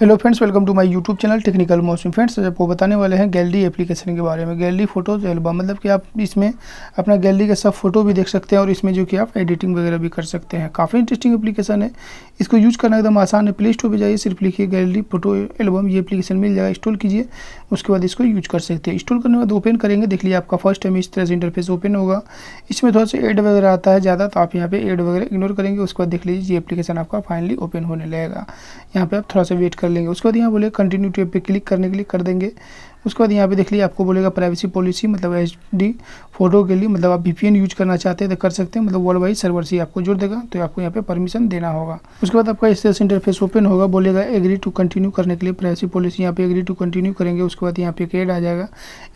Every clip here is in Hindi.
hello friends welcome to my YouTube channel technical Mausam friends आपको बताने वाले हैं गैलरी एप्लीकेशन के बारे में गैलरी फोटोज एल्बम मतलब कि आप इसमें अपना गैलरी का सब फोटो भी देख सकते हैं और इसमें जो कि आप एडिटिंग वगैरह भी कर सकते हैं काफ़ी इंटरेस्टिंग एप्लीकेशन है इसको यूज करना एकदम आसान है प्ले स्टोर पर जाइए सिर्फ लिखिए गैलरी फोटो एल्बम ये एप्लीकेशन मिल जाएगा इंस्टॉल कीजिए उसके बाद इसको यूज कर सकते हैं इंस्टॉल करने के बाद ओपन करेंगे देख लीजिए आपका फर्स्ट टाइम इस तरह से इंटरफेस ओपन होगा इसमें थोड़ा सा एड वगैरह आता है ज़्यादा तो आप यहाँ पर एड वगैरह इग्नोर करेंगे उसके बाद देख लीजिए ये एप्लीकेशन आपका फाइनली ओपन होने लगेगा यहाँ पर आप थोड़ा सा वेट कर लेंगे उसके बाद यहाँ बोले कंटिन्यू टू पे क्लिक करने के लिए कर देंगे उसके बाद यहाँ पे देख लीजिए आपको बोलेगा प्राइवेसी पॉलिसी मतलब एच फोटो के लिए मतलब आप वी यूज करना चाहते हैं तो कर सकते हैं मतलब वर्ल्ड वाइड सर्वर से आपको जोड़ देगा तो आपको यहाँ पे परमिशन देना होगा उसके बाद आपका इस तरह से इंटरफेस ओपन होगा बोलेगा एग्री टू कंटिन्यू करने के लिए प्राइवेसी पॉलिसी यहाँ पे एग्री टू कंटिन्यू करेंगे उसके बाद यहाँ पे एक एड आ जाएगा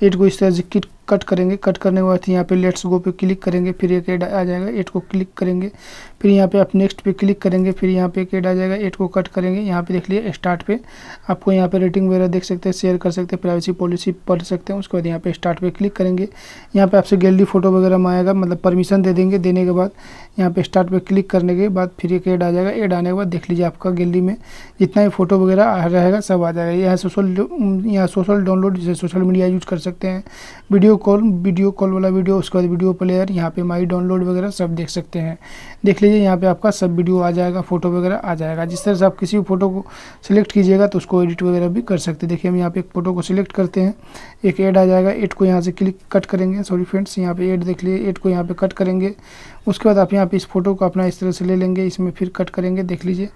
एड को इस तरह से कट करेंगे कट करने के बाद यहाँ पे लेट्स गो पे क्लिक करेंगे फिर एक एड आ जाएगा एट को क्लिक करेंगे फिर यहाँ पे आप नेक्स्ट पे क्लिक करेंगे फिर यहाँ पे एक एड आ जाएगा एट को कट करेंगे यहाँ पे देख लिए स्टार्ट पे आपको यहाँ पे रेटिंग वगैरह देख सकते हैं शेयर कर सकते हैं प्राइवेसी पॉलिसी पढ़ सकते हैं उसके बाद यहाँ पे स्टार्ट पे क्लिक करेंगे यहाँ पे आपसे गैलरी फोटो वगैरह में आएगा मतलब परमिशन दे देंगे देने के बाद यहाँ पे स्टार्ट पे क्लिक करने के बाद फिर एक एड आ जाएगा एड आने के बाद देख लीजिए आपका गैलरी में जितना भी फोटो वगैरह रहेगा सब आ जाएगा यहाँ सोशल यहाँ सोशल डाउनलोड जिसे सोशल मीडिया यूज कर सकते हैं video video call video call वाला वीडियो उसके बाद वीडियो प्लेयर यहाँ पे माई डाउनलोड वगैरह सब देख सकते हैं देख लीजिए यहाँ पे आपका सब वीडियो आ जाएगा फोटो वगैरह आ जाएगा जिस तरह से आप किसी भी फोटो को सिलेक्ट कीजिएगा तो उसको एडिट वगैरह भी कर सकते हैं देखिए हम यहाँ पे एक फोटो को सिलेक्ट करते हैं एक एड आ जाएगा एड को यहाँ से क्लिक कट करेंगे सॉरी फ्रेंड्स यहाँ पे एड देख लीजिए एड को यहाँ पे कट करेंगे उसके बाद आप यहाँ पे इस फोटो को अपना इस तरह से ले लेंगे इसमें फिर कट करेंगे देख लीजिए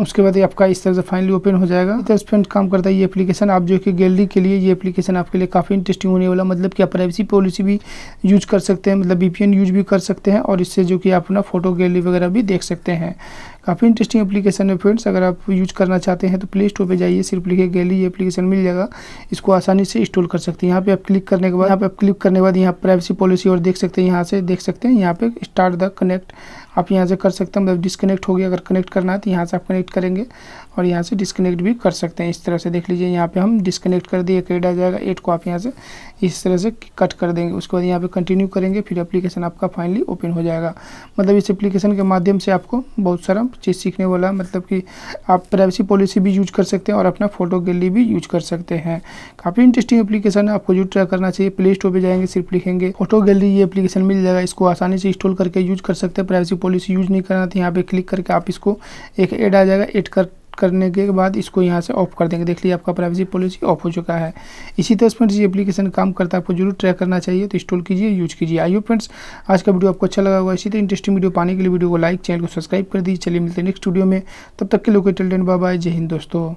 उसके बाद ये आपका इस तरह से फाइनली ओपन हो जाएगा इस से फ्रेंड काम करता है ये एप्लीकेशन आप जो कि गैलरी के लिए ये एप्लीकेशन आपके लिए काफ़ी इंटरेस्टिंग होने वाला मतलब कि आप प्राइवेसी पॉलिसी भी यूज कर सकते हैं मतलब वी यूज भी कर सकते हैं और इससे जो कि आप अपना फोटो गैलरी वगैरह भी देख सकते हैं काफ़ी इंटरेस्टिंग एप्लीकेशन है फ्रेंड्स अगर आप यूज करना चाहते हैं तो प्ले स्टोर पर जाइए सिर्फ लिखे गैली ये एप्लीकेशन मिल जाएगा इसको आसानी से इंस्टॉल कर सकते हैं यहाँ पे आप क्लिक करने के बाद यहाँ पे आप क्लिक करने के बाद यहाँ प्राइवेसी पॉलिसी और देख सकते हैं यहाँ से देख सकते हैं यहाँ पे स्टार्ट द कनेक्ट आप यहाँ से कर सकते हैं मतलब डिसकनेक्ट हो गया अगर कनेक्ट करना है तो यहाँ से आप कनेक्ट करेंगे और यहाँ से डिसकनेक्ट भी कर सकते हैं इस तरह से देख लीजिए यहाँ पर हम डिसकनेक्ट कर दिए कैड आ जाएगा एट को आप यहाँ से इस तरह से कट कर देंगे उसके बाद यहाँ पे कंटिन्यू करेंगे फिर एप्लीकेशन आपका फाइनली ओपन हो जाएगा मतलब इस एप्लीकेशन के माध्यम से आपको बहुत सारा चीज़ सीखने वाला मतलब कि आप प्राइवेसी पॉलिसी भी यूज कर सकते हैं और अपना फोटो गैलरी भी यूज कर सकते हैं काफ़ी इंटरेस्टिंग एप्लीकेशन है आपको यूज ट्राई करना चाहिए प्ले स्टोर पर जाएंगे सिर्फ लिखेंगे फोटो गैलरी ये एप्लीकेशन मिल जाएगा इसको आसानी से इंस्टॉल करके यूज कर सकते हैं प्राइवेसी पॉलिसी यूज नहीं करना था तो यहाँ पर क्लिक करके आप इसको एक एड आ जाएगा एड कर करने के बाद इसको यहाँ से ऑफ कर देंगे देख लीजिए आपका प्राइवेसी पॉलिसी ऑफ हो चुका है इसी तरह फ्रेंड्स ये एप्लीकेशन काम करता है आपको जरूर ट्राई करना चाहिए तो इंस्टॉल कीजिए यूज कीजिए आइए फ्रेंड्स आज का वीडियो आपको अच्छा लगा होगा इसी तरह इंटरेस्टिंग वीडियो पाने के लिए वीडियो को लाइक चैनल को सब्सक्राइब कर दीजिए चलिए मिलते हैं नेक्स्ट वीडियो में तब तक के लोग टेल्टेन बाय जय हिंद दोस्तों